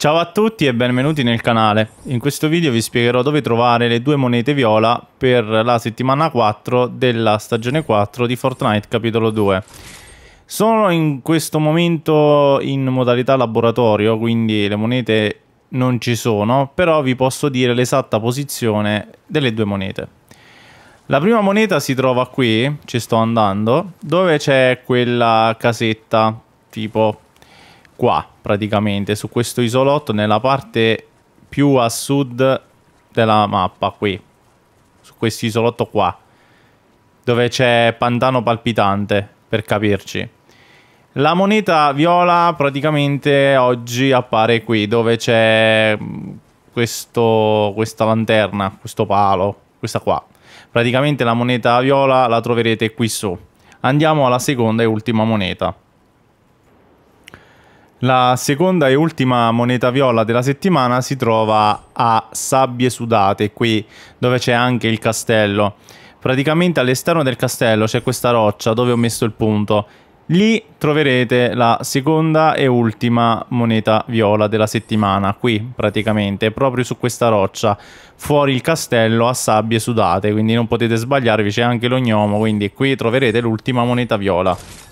Ciao a tutti e benvenuti nel canale. In questo video vi spiegherò dove trovare le due monete viola per la settimana 4 della stagione 4 di Fortnite capitolo 2. Sono in questo momento in modalità laboratorio, quindi le monete non ci sono, però vi posso dire l'esatta posizione delle due monete. La prima moneta si trova qui, ci sto andando, dove c'è quella casetta tipo qua praticamente, su questo isolotto, nella parte più a sud della mappa, qui, su questo isolotto qua, dove c'è Pantano Palpitante, per capirci. La moneta viola praticamente oggi appare qui, dove c'è mm, questo, questa lanterna, questo palo, questa qua. Praticamente la moneta viola la troverete qui su. Andiamo alla seconda e ultima moneta. La seconda e ultima moneta viola della settimana si trova a Sabbie Sudate, qui dove c'è anche il castello. Praticamente all'esterno del castello c'è questa roccia dove ho messo il punto. Lì troverete la seconda e ultima moneta viola della settimana, qui praticamente, proprio su questa roccia, fuori il castello a Sabbie Sudate, quindi non potete sbagliarvi, c'è anche l'ognomo, quindi qui troverete l'ultima moneta viola.